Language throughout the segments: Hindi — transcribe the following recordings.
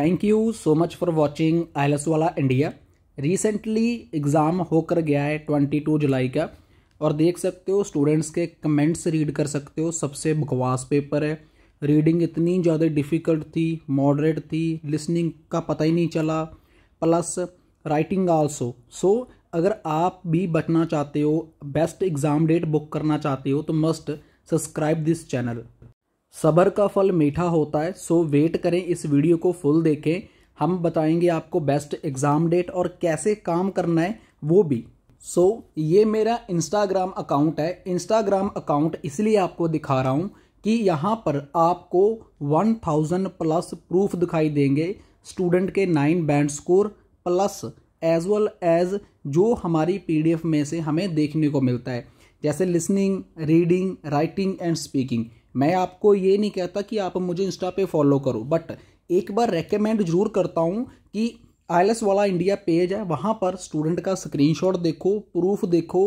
thank you so much for watching आई वाला इंडिया रिसेंटली एग्ज़ाम होकर गया है ट्वेंटी टू जुलाई का और देख सकते हो स्टूडेंट्स के कमेंट्स रीड कर सकते हो सबसे बकवास पेपर है रीडिंग इतनी ज़्यादा डिफ़िकल्ट थी मॉडरेट थी लिसनिंग का पता ही नहीं चला प्लस राइटिंग आल्सो सो अगर आप भी बचना चाहते हो बेस्ट एग्ज़ाम डेट बुक करना चाहते हो तो मस्ट सब्सक्राइब दिस चैनल सबर का फल मीठा होता है सो वेट करें इस वीडियो को फुल देखें हम बताएंगे आपको बेस्ट एग्ज़ाम डेट और कैसे काम करना है वो भी सो so, ये मेरा इंस्टाग्राम अकाउंट है इंस्टाग्राम अकाउंट इसलिए आपको दिखा रहा हूँ कि यहाँ पर आपको 1000 प्लस प्रूफ दिखाई देंगे स्टूडेंट के nine band score plus as well as जो हमारी पीडीएफ में से हमें देखने को मिलता है जैसे listening reading writing and speaking मैं आपको ये नहीं कहता कि आप मुझे इंस्टा पे फॉलो करो बट एक बार रेकमेंड जरूर करता हूँ कि आई वाला इंडिया पेज है वहाँ पर स्टूडेंट का स्क्रीनशॉट देखो प्रूफ देखो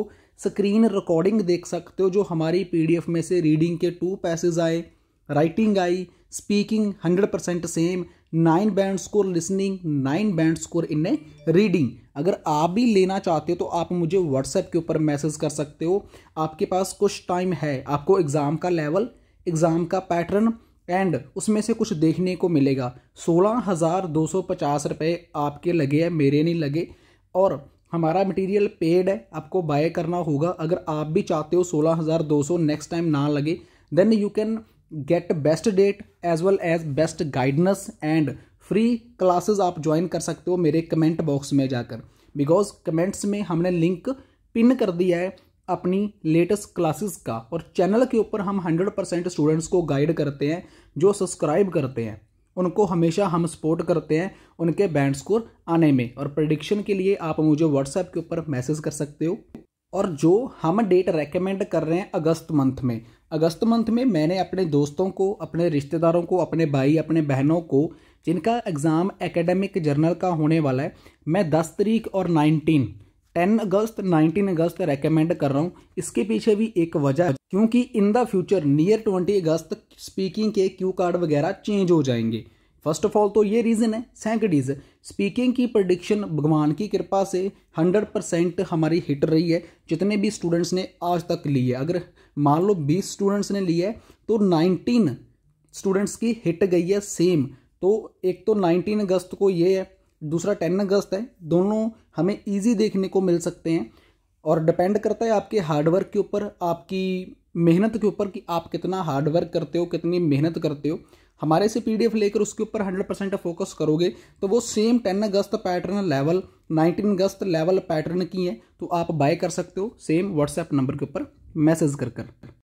स्क्रीन रिकॉर्डिंग देख सकते हो जो हमारी पीडीएफ में से रीडिंग के टू पैसेज आए राइटिंग आई speaking hundred percent same nine band score listening nine band score in a reading अगर आप भी लेना चाहते हो तो आप मुझे व्हाट्सएप के ऊपर मैसेज कर सकते हो आपके पास कुछ टाइम है आपको एग्ज़ाम का लेवल एग्ज़ाम का पैटर्न एंड उसमें से कुछ देखने को मिलेगा सोलह हज़ार दो सौ पचास रुपये आपके लगे हैं मेरे नहीं लगे और हमारा मटेरियल पेड है आपको बाय करना होगा अगर आप भी चाहते हो सोलह हज़ार दो सौ नेक्स्ट टाइम ना लगे then you can get best date as well as best guidance and free classes आप ज्वाइन कर सकते हो मेरे कमेंट बॉक्स में जाकर बिकॉज कमेंट्स में हमने लिंक पिन कर दिया है अपनी लेटेस्ट क्लासेस का और चैनल के ऊपर हम 100 परसेंट स्टूडेंट्स को गाइड करते हैं जो सब्सक्राइब करते हैं उनको हमेशा हम सपोर्ट करते हैं उनके बैंड स्कोर आने में और प्रडिक्शन के लिए आप मुझे व्हाट्सएप के ऊपर मैसेज कर सकते हो और जो हम डेट रेकमेंड कर रहे हैं अगस्त मंथ में अगस्त मंथ में मैंने अपने दोस्तों को अपने रिश्तेदारों को अपने भाई अपने बहनों को जिनका एग्ज़ाम एकेडमिक जर्नल का होने वाला है मैं 10 तरीक और 19 10 अगस्त 19 अगस्त रेकमेंड कर रहा हूँ इसके पीछे भी एक वजह क्योंकि इन द फ्यूचर नियर 20 अगस्त स्पीकिंग के क्यू कार्ड वगैरह चेंज हो जाएंगे फर्स्ट ऑफ ऑल तो ये रीज़न है सेकंड इज स्पीकिंग की प्रडिक्शन भगवान की कृपा से 100 परसेंट हमारी हिट रही है जितने भी स्टूडेंट्स ने आज तक ली है अगर मान लो बीस स्टूडेंट्स ने लिया है तो नाइनटीन स्टूडेंट्स की हिट गई है सेम तो एक तो नाइनटीन अगस्त को ये है दूसरा टेन अगस्त है दोनों हमें ईजी देखने को मिल सकते हैं और डिपेंड करता है आपके हार्डवर्क के ऊपर आपकी मेहनत के ऊपर कि आप कितना हार्डवर्क करते हो कितनी मेहनत करते हो हमारे से पीडीएफ लेकर उसके ऊपर हंड्रेड परसेंट फोकस करोगे तो वो सेम टेन अगस्त पैटर्न लेवल नाइनटीन अगस्त लेवल पैटर्न की है तो आप बाय कर सकते हो सेम व्हाट्सएप नंबर के ऊपर मैसेज कर कर